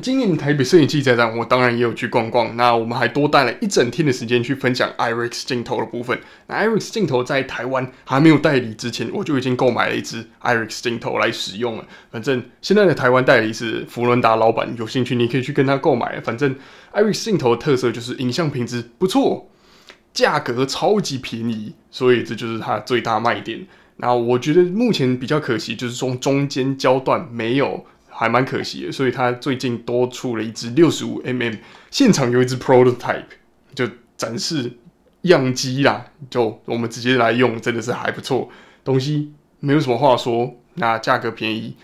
今年台北摄影器材展，我当然也有去逛逛。那我们还多带了一整天的时间去分享 Irix 镜头的部分。那 Irix 镜头在台湾还没有代理之前，我就已经购买了一支 Irix 镜头来使用了。反正现在的台湾代理是福伦达老板，有兴趣你可以去跟他购买。反正 Irix 镜头的特色就是影像品质不错，价格超级便宜，所以这就是它最大卖点。那我觉得目前比较可惜就是从中间焦段没有。还蛮可惜的，所以它最近多出了一支六十五 mm，现场有一支 prototype，就展示样机啦，就我们直接来用，真的是还不错，东西没有什么话说，那价格便宜。